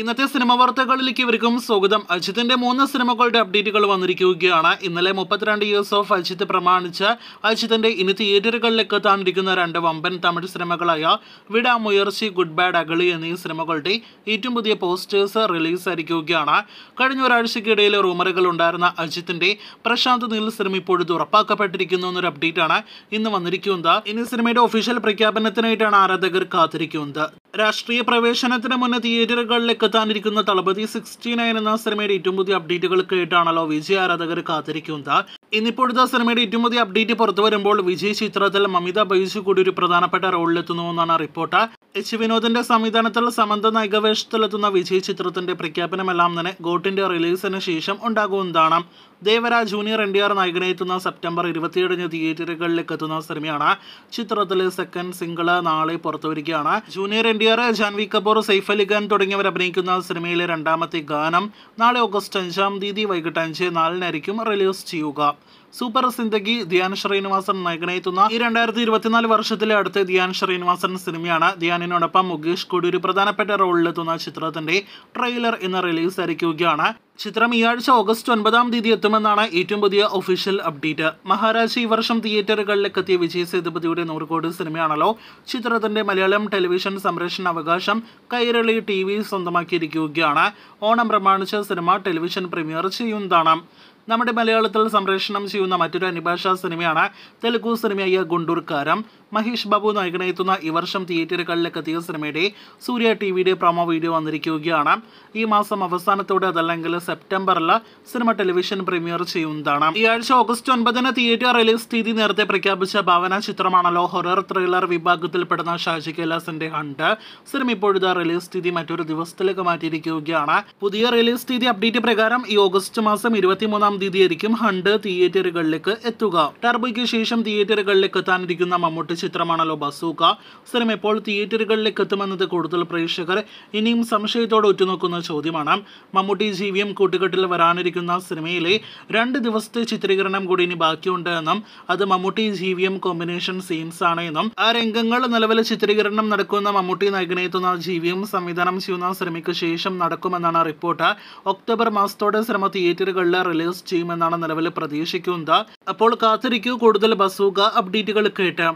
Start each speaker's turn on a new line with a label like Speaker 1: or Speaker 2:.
Speaker 1: ഇന്നത്തെ സിനിമ വാർത്തകളിലേക്ക് ഇവർക്കും സ്വാഗതം അജിത്തിന്റെ മൂന്ന് സിനിമകളുടെ അപ്ഡേറ്റുകൾ വന്നിരിക്കുകയാണ് ഇന്നലെ മുപ്പത്തിരണ്ട് ഇയേഴ്സ് ഓഫ് അജിത്ത് പ്രമാണിച്ച് അജിത്തിന്റെ ഇനി തിയേറ്ററുകളിലേക്ക് എത്താനിരിക്കുന്ന രണ്ട് വമ്പൻ തമിഴ് സിനിമകളായ വിടാ മുയർച്ചി ഗുഡ് ബാഡ് അഗളി എന്നീ സിനിമകളുടെ ഏറ്റവും പുതിയ പോസ്റ്റേഴ്സ് റിലീസായിരിക്കുകയാണ് കഴിഞ്ഞ ഒരാഴ്ചക്കിടയിൽ റൂമറുകൾ ഉണ്ടായിരുന്ന അജിത്തിന്റെ പ്രശാന്ത് നീൽ സിനിമ ഇപ്പോഴും ഉറപ്പാക്കപ്പെട്ടിരിക്കുന്നു എന്നൊരു ആണ് ഇന്ന് വന്നിരിക്കുന്നത് ഇനി സിനിമയുടെ ഒഫീഷ്യൽ പ്രഖ്യാപനത്തിനായിട്ടാണ് ആരാധകർ കാത്തിരിക്കുന്നത് രാഷ്ട്രീയ പ്രവേശനത്തിന് മുന്നേ തിയേറ്ററുകളിലേക്ക് എത്താനിരിക്കുന്ന തളപതി സിക്സ്റ്റി നയൻ എന്ന സിനിമയുടെ ഏറ്റവും പുതിയ അപ്ഡേറ്റുകൾ കേട്ടാണല്ലോ വിജയ ആരാധകർ കാത്തിരിക്കുന്നത് ഇന്നിപ്പോഴത്തെ സിനിമയുടെ ഏറ്റവും പുതിയ അപ്ഡേറ്റ് പുറത്തു വരുമ്പോൾ വിജയ് ചിത്രത്തിൽ മമിത ബൈജു കൂടി ഒരു പ്രധാനപ്പെട്ട റോളിലെത്തുന്നു എന്നാണ് റിപ്പോർട്ട് എച്ച് വിനോദിന്റെ സംവിധാനത്തിലുള്ള സമന്ത നായികവേഷത്തിലെത്തുന്ന വിജയ് ചിത്രത്തിന്റെ പ്രഖ്യാപനമെല്ലാം തന്നെ ഗോട്ടിന്റെ റിലീസിന് ശേഷം ഉണ്ടാകുന്നതാണ് ദേവരാജ് ജൂനിയർ എൻ ഡി ആർ നായകനെത്തുന്ന സെപ്റ്റംബർ ഇരുപത്തിയേഴിന് തിയേറ്ററുകളിലേക്ക് എത്തുന്ന സിനിമയാണ് ചിത്രത്തിലെ സെക്കൻഡ് സിംഗിള് നാളെ പുറത്തുവരികയാണ് ജൂനിയർ എൻ ഡി ആർ ജാൻവി കപൂർ സൈഫ് അലി ഖാൻ തുടങ്ങിയവർ അഭിനയിക്കുന്ന സിനിമയിലെ രണ്ടാമത്തെ ഗാനം നാളെ ഓഗസ്റ്റ് അഞ്ചാം തീയതി വൈകിട്ട് അഞ്ച് നാലിനായിരിക്കും റിലീസ് ചെയ്യുക സൂപ്പർ സിന്ദഗി ധ്യാൻ ശ്രീനിവാസൻ നായകനെത്തുന്ന ഈ രണ്ടായിരത്തി ഇരുപത്തിനാല് വർഷത്തിലെ അടുത്ത ധ്യാൻ ശ്രീനിവാസൻ സിനിമയാണ് ധ്യാനിനോടൊപ്പം മുകേഷ് കൂടി ഒരു പ്രധാനപ്പെട്ട റോളിലെത്തുന്ന ചിത്രത്തിന്റെ ട്രെയിലർ ഇന്ന് റിലീസ് ആയിരിക്കുകയാണ് ചിത്രം ഈ ആഴ്ച ഓഗസ്റ്റ് ഒൻപതാം തീയതി എത്തുമെന്നാണ് ഏറ്റവും പുതിയ ഒഫീഷ്യൽ അപ്ഡേറ്റ് മഹാരാജ ഈ വർഷം തിയേറ്ററുകളിലേക്ക് എത്തിയ വിജയ് സേതുപതിയുടെ നൂറ് കോടി സിനിമയാണല്ലോ ചിത്രത്തിന്റെ മലയാളം ടെലിവിഷൻ സംരക്ഷണ അവകാശം കൈരളി ടി വി സ്വന്തമാക്കിയിരിക്കുകയാണ് ഓണം പ്രമാണിച്ച് സിനിമ ടെലിവിഷൻ പ്രീമിയർ ചെയ്യുന്നതാണ് നമ്മുടെ മലയാളത്തിൽ സംപ്രേഷണം ചെയ്യുന്ന മറ്റൊരു അനുഭാഷാ സിനിമയാണ് തെലുഗു സിനിമയായ ഗുണ്ടൂർക്കാരം മഹേഷ് ബാബു നായകനെത്തുന്ന ഈ വർഷം തിയേറ്ററുകളിലെത്തിയ സിനിമയുടെ സൂര്യ ടി വിയുടെ പ്രൊമോ വീഡിയോ വന്നിരിക്കുകയാണ് ഈ മാസം അവസാനത്തോടെ അതല്ലെങ്കിൽ സെപ്റ്റംബറിൽ സിനിമ ടെലിവിഷൻ പ്രീമിയർ ചെയ്യുന്നതാണ് ഈ ആഴ്ച ഓഗസ്റ്റ് ഒൻപതിന് തിയേറ്റർ റിലീസ് തീയതി നേരത്തെ പ്രഖ്യാപിച്ച ഭാവന ചിത്രമാണല്ലോ ഹൊറർ ത്രില്ലർ വിഭാഗത്തിൽപ്പെടുന്ന ഷാജി കൈലാസിന്റെ ഹണ്ട് സിനിമ ഇപ്പോഴത്തെ റിലീസ് തീയതി മറ്റൊരു ദിവസത്തിലേക്ക് മാറ്റിയിരിക്കുകയാണ് പുതിയ റിലീസ് തീയതി അപ്ഡേറ്റ് പ്രകാരം ഈ ഓഗസ്റ്റ് മാസം ഇരുപത്തിമൂന്നാം ആയിരിക്കും ഹണ്ട് തിയേറ്ററുകളിലേക്ക് എത്തുക ടർബോയ്ക്ക് ശേഷം തിയേറ്ററുകളിലേക്ക് എത്താനിരിക്കുന്ന മമ്മൂട്ടി ചിത്രമാണല്ലോ ബസൂക്ക സിനിമ എപ്പോൾ തിയേറ്ററുകളിലേക്ക് എത്തുമെന്നത് കൂടുതൽ പ്രേക്ഷകർ ഇനിയും സംശയത്തോടെ ഉറ്റുനോക്കുന്ന ചോദ്യമാണ് മമ്മൂട്ടി ജീവിയും കൂട്ടുകെട്ടിൽ വരാനിരിക്കുന്ന സിനിമയിലെ രണ്ട് ദിവസത്തെ ചിത്രീകരണം കൂടി ഇനി ബാക്കിയുണ്ട് എന്നും അത് മമ്മൂട്ടി ജീവിയും കോമ്പിനേഷൻ സീൻസ് ആണ് എന്നും ആ രംഗങ്ങൾ നിലവിൽ ചിത്രീകരണം നടക്കുന്ന മമ്മൂട്ടി എത്തുന്ന ജീവിയും സംവിധാനം ചെയ്യുന്ന സിനിമയ്ക്ക് ശേഷം നടക്കുമെന്നാണ് റിപ്പോർട്ട് ഒക്ടോബർ മാസത്തോടെ സിനിമ തിയേറ്ററുകളിൽ റിലീസ് ചെയ്യുമെന്നാണ് നിലവിൽ പ്രതീക്ഷിക്കുന്നത് അപ്പോൾ കാത്തിരിക്കൂ കൂടുതൽ ബസൂക അപ്ഡേറ്റുകൾ കേട്ട്